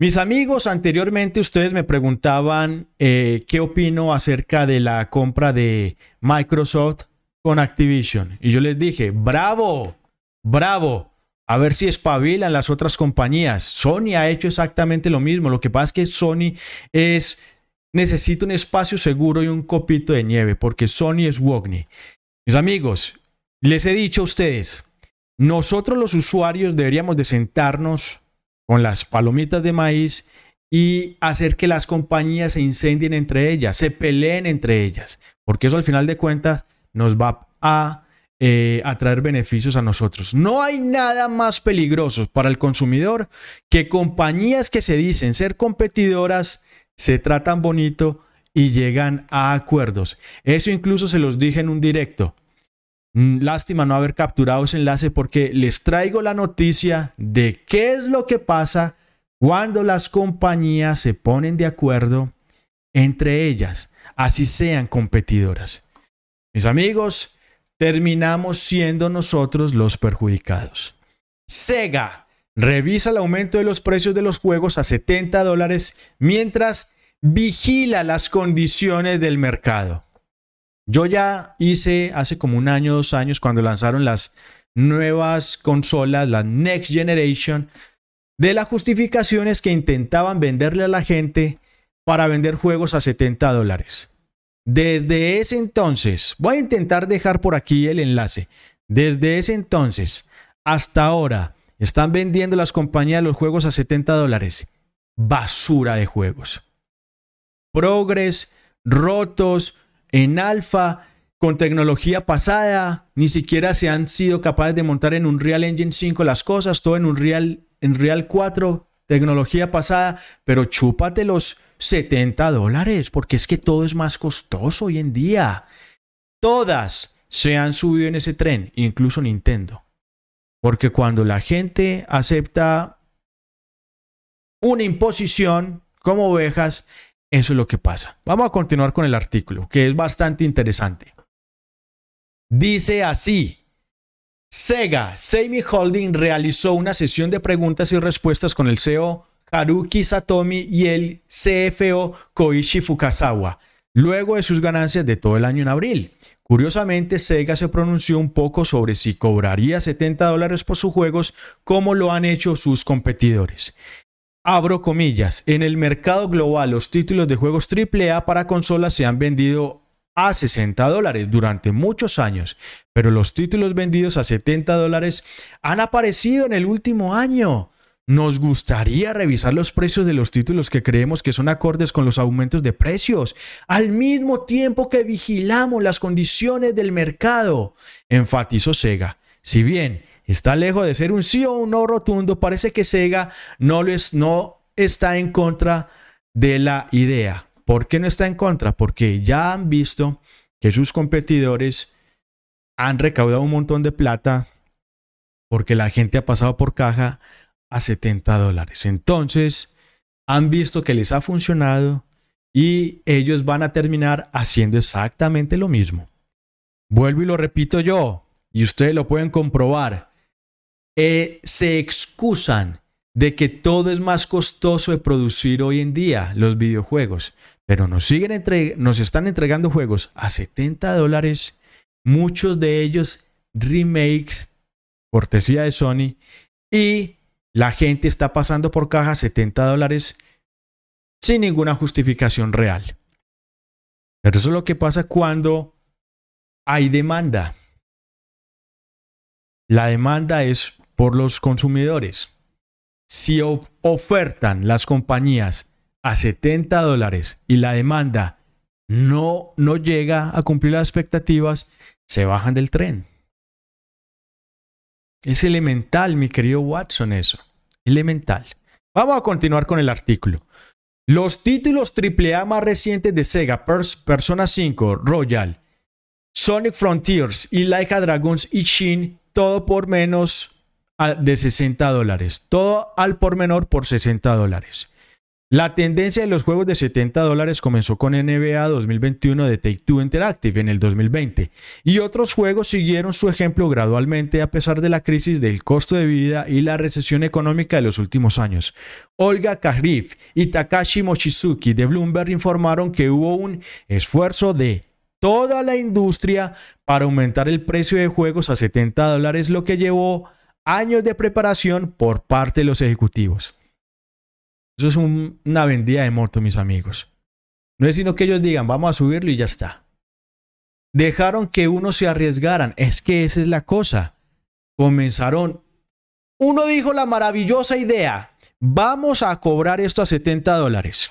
Mis amigos, anteriormente ustedes me preguntaban eh, qué opino acerca de la compra de Microsoft con Activision. Y yo les dije, bravo, bravo, a ver si espabilan las otras compañías. Sony ha hecho exactamente lo mismo. Lo que pasa es que Sony es, necesita un espacio seguro y un copito de nieve, porque Sony es Wagner. Mis amigos, les he dicho a ustedes, nosotros los usuarios deberíamos de sentarnos con las palomitas de maíz y hacer que las compañías se incendien entre ellas, se peleen entre ellas, porque eso al final de cuentas nos va a eh, atraer beneficios a nosotros. No hay nada más peligroso para el consumidor que compañías que se dicen ser competidoras se tratan bonito y llegan a acuerdos. Eso incluso se los dije en un directo. Mm, lástima no haber capturado ese enlace porque les traigo la noticia de qué es lo que pasa cuando las compañías se ponen de acuerdo entre ellas, así sean competidoras. Mis amigos, terminamos siendo nosotros los perjudicados. Sega revisa el aumento de los precios de los juegos a 70 dólares mientras vigila las condiciones del mercado. Yo ya hice hace como un año, dos años, cuando lanzaron las nuevas consolas, la Next Generation, de las justificaciones que intentaban venderle a la gente para vender juegos a 70 dólares. Desde ese entonces, voy a intentar dejar por aquí el enlace. Desde ese entonces hasta ahora, están vendiendo las compañías los juegos a 70 dólares. Basura de juegos. Progress. rotos, en alfa, con tecnología pasada, ni siquiera se han sido capaces de montar en un real Engine 5 las cosas, todo en un real en Real 4, tecnología pasada, pero chúpate los 70 dólares, porque es que todo es más costoso hoy en día. Todas se han subido en ese tren, incluso Nintendo. Porque cuando la gente acepta una imposición como ovejas, eso es lo que pasa. Vamos a continuar con el artículo, que es bastante interesante. Dice así. Sega, Seimi Holding realizó una sesión de preguntas y respuestas con el CEO Haruki Satomi y el CFO Koichi Fukasawa, luego de sus ganancias de todo el año en abril. Curiosamente, Sega se pronunció un poco sobre si cobraría 70 dólares por sus juegos como lo han hecho sus competidores. Abro comillas, en el mercado global los títulos de juegos AAA para consolas se han vendido a 60 dólares durante muchos años, pero los títulos vendidos a 70 dólares han aparecido en el último año. Nos gustaría revisar los precios de los títulos que creemos que son acordes con los aumentos de precios, al mismo tiempo que vigilamos las condiciones del mercado, enfatizó Sega. Si bien Está lejos de ser un sí o un no rotundo. Parece que Sega no, les, no está en contra de la idea. ¿Por qué no está en contra? Porque ya han visto que sus competidores han recaudado un montón de plata porque la gente ha pasado por caja a 70 dólares. Entonces, han visto que les ha funcionado y ellos van a terminar haciendo exactamente lo mismo. Vuelvo y lo repito yo, y ustedes lo pueden comprobar. Eh, se excusan de que todo es más costoso de producir hoy en día, los videojuegos, pero nos, siguen entre, nos están entregando juegos a 70 dólares, muchos de ellos remakes, cortesía de Sony, y la gente está pasando por caja 70 dólares sin ninguna justificación real. Pero eso es lo que pasa cuando hay demanda. La demanda es por los consumidores. Si ofertan las compañías a 70 dólares y la demanda no, llega a cumplir las expectativas, se bajan del tren. Es elemental, mi querido Watson, eso. Elemental. Vamos a continuar con el artículo. Los títulos AAA más recientes de Sega, Persona 5, Royal, Sonic Frontiers y Laika Dragons y Shin, todo por menos de 60 dólares. Todo al por menor por 60 dólares. La tendencia de los juegos de 70 dólares comenzó con NBA 2021 de Take Two Interactive en el 2020 y otros juegos siguieron su ejemplo gradualmente a pesar de la crisis del costo de vida y la recesión económica de los últimos años. Olga Kahrif y Takashi Mochizuki de Bloomberg informaron que hubo un esfuerzo de toda la industria para aumentar el precio de juegos a 70 dólares, lo que llevó años de preparación por parte de los ejecutivos. Eso es una vendida de moto, mis amigos. No es sino que ellos digan, vamos a subirlo y ya está. Dejaron que uno se arriesgaran. Es que esa es la cosa. Comenzaron. Uno dijo la maravillosa idea. Vamos a cobrar esto a 70 dólares.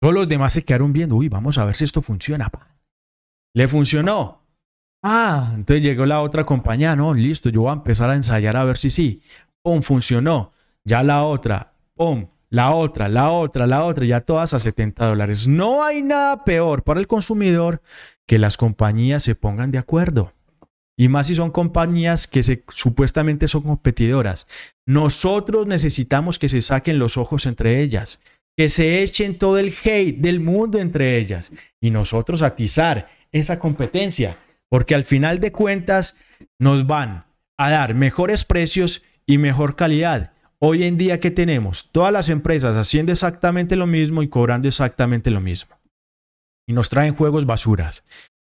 Todos los demás se quedaron viendo. Uy, vamos a ver si esto funciona. Le funcionó. Ah, entonces llegó la otra compañía, no, listo, yo voy a empezar a ensayar a ver si sí. Pum, funcionó. Ya la otra, pum, la otra, la otra, la otra, ya todas a 70 dólares. No hay nada peor para el consumidor que las compañías se pongan de acuerdo. Y más si son compañías que se, supuestamente son competidoras. Nosotros necesitamos que se saquen los ojos entre ellas, que se echen todo el hate del mundo entre ellas y nosotros atizar esa competencia porque al final de cuentas nos van a dar mejores precios y mejor calidad. Hoy en día que tenemos todas las empresas haciendo exactamente lo mismo y cobrando exactamente lo mismo. Y nos traen juegos basuras.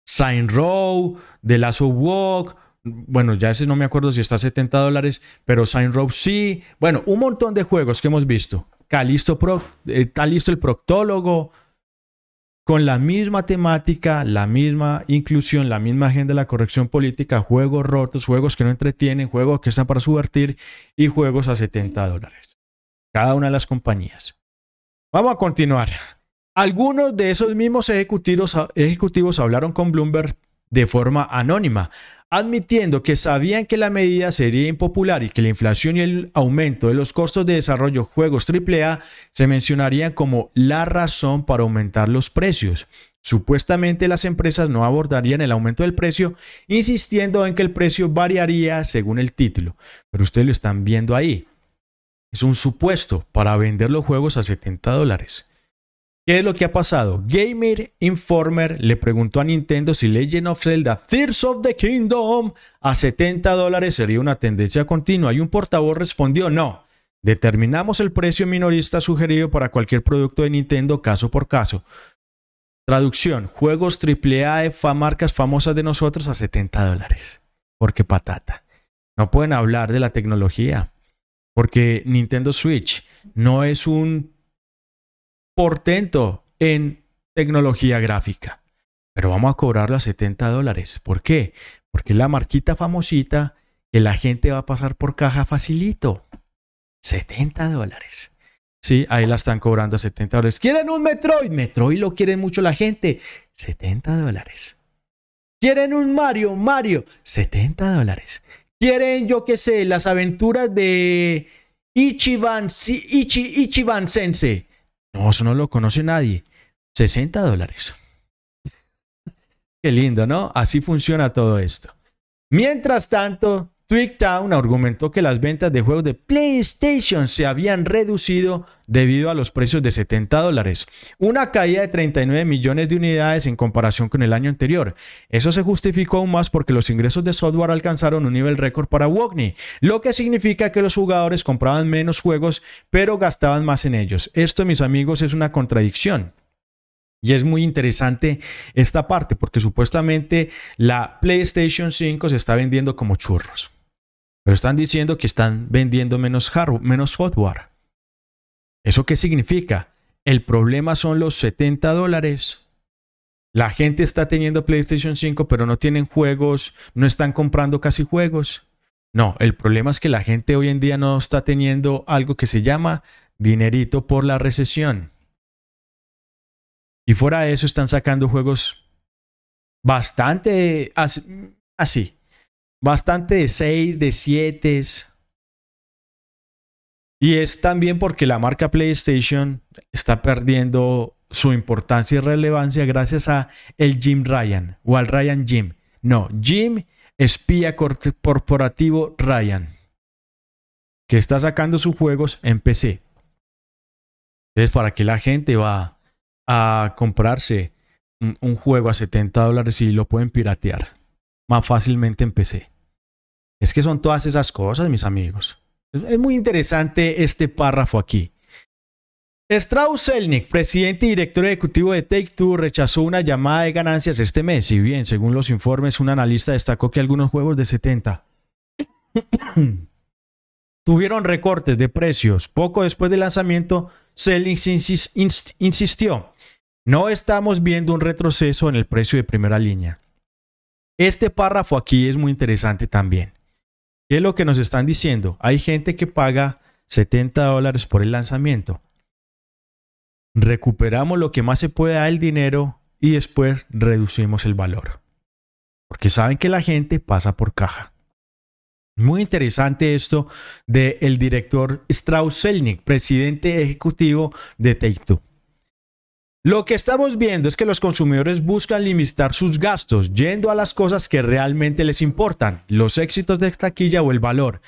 Sign Row, The Last of Walk, bueno, ya ese no me acuerdo si está a 70 dólares, pero Sign Row sí. Bueno, un montón de juegos que hemos visto. Calisto Pro, eh, está listo el proctólogo, con la misma temática, la misma inclusión, la misma agenda de la corrección política, juegos rotos, juegos que no entretienen, juegos que están para subvertir y juegos a 70 dólares. Cada una de las compañías. Vamos a continuar. Algunos de esos mismos ejecutivos, ejecutivos hablaron con Bloomberg de forma anónima admitiendo que sabían que la medida sería impopular y que la inflación y el aumento de los costos de desarrollo juegos AAA se mencionarían como la razón para aumentar los precios. Supuestamente las empresas no abordarían el aumento del precio, insistiendo en que el precio variaría según el título. Pero ustedes lo están viendo ahí. Es un supuesto para vender los juegos a 70 dólares. ¿Qué es lo que ha pasado? Gamer Informer le preguntó a Nintendo si Legend of Zelda Tears of the Kingdom a 70 dólares sería una tendencia continua y un portavoz respondió no. Determinamos el precio minorista sugerido para cualquier producto de Nintendo caso por caso. Traducción, juegos AAA de marcas famosas de nosotros a 70 dólares. Porque patata. No pueden hablar de la tecnología. Porque Nintendo Switch no es un portento en tecnología gráfica. Pero vamos a cobrar a 70 dólares. ¿Por qué? Porque la marquita famosita que la gente va a pasar por caja facilito. 70 dólares. Sí, ahí la están cobrando a 70 dólares. ¿Quieren un Metroid? Metroid lo quiere mucho la gente. 70 dólares. ¿Quieren un Mario? Mario. 70 dólares. ¿Quieren, yo qué sé, las aventuras de Ichiban, Ichi, Ichiban Sense? No, no lo conoce nadie. 60 dólares. Qué lindo, ¿no? Así funciona todo esto. Mientras tanto, Twigtown argumentó que las ventas de juegos de PlayStation se habían reducido debido a los precios de 70 dólares, una caída de 39 millones de unidades en comparación con el año anterior. Eso se justificó aún más porque los ingresos de software alcanzaron un nivel récord para Wogni, lo que significa que los jugadores compraban menos juegos pero gastaban más en ellos. Esto, mis amigos, es una contradicción. Y es muy interesante esta parte porque supuestamente la PlayStation 5 se está vendiendo como churros. Pero están diciendo que están vendiendo menos hardware, menos software. ¿Eso qué significa? El problema son los 70 dólares. La gente está teniendo PlayStation 5, pero no tienen juegos, no están comprando casi juegos. No, el problema es que la gente hoy en día no está teniendo algo que se llama dinerito por la recesión. Y fuera de eso están sacando juegos bastante así bastante de 6, de 7. Y es también porque la marca PlayStation está perdiendo su importancia y relevancia gracias a el Jim Ryan o al Ryan Jim. No, Jim espía corporativo Ryan que está sacando sus juegos en PC. Es ¿para que la gente va a comprarse un, juego a 70 dólares y lo pueden piratear? más fácilmente empecé. Es que son todas esas cosas, mis amigos. Es muy interesante este párrafo aquí. Strauss Selnick, presidente y director ejecutivo de Take Two, rechazó una llamada de ganancias este mes. Y bien, según los informes, un analista destacó que algunos juegos de 70 tuvieron recortes de precios poco después del lanzamiento, Selnick insistió: No estamos viendo un retroceso en el precio de primera línea. Este párrafo aquí es muy interesante también. ¿Qué es lo que nos están diciendo? Hay gente que paga 70 dólares por el lanzamiento. Recuperamos lo que más se pueda el dinero y después reducimos el valor. Porque saben que la gente pasa por caja. Muy interesante esto del el director Strauss Selnick, presidente ejecutivo de take lo que estamos viendo es que los consumidores buscan limitar sus gastos yendo a las cosas que realmente les importan, los éxitos de taquilla o el valor,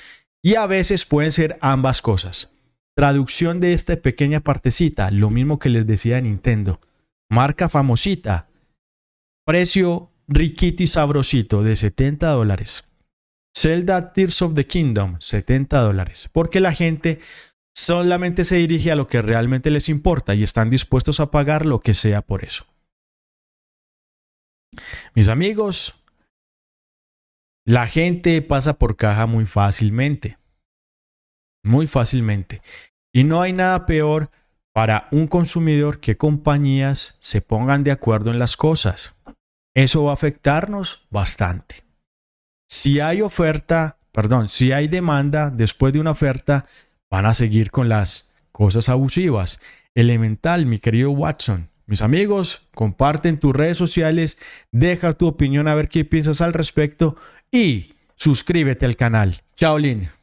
y a veces pueden ser ambas cosas. Traducción de esta pequeña partecita, lo mismo que les decía Nintendo. Marca famosita, precio riquito y sabrosito de 70 dólares. Zelda Tears of the Kingdom, 70 dólares. Porque la gente solamente se dirige a lo que realmente les importa y están dispuestos a pagar lo que sea por eso. Mis amigos, la gente pasa por caja muy fácilmente. Muy fácilmente. Y no hay nada peor para un consumidor que compañías se pongan de acuerdo en las cosas. Eso va a afectarnos bastante. Si hay oferta, perdón, si hay demanda después de una oferta, van a seguir con las cosas abusivas. Elemental, mi querido Watson. Mis amigos, comparten tus redes sociales, deja tu opinión a ver qué piensas al respecto y suscríbete al canal. Chao, Lin.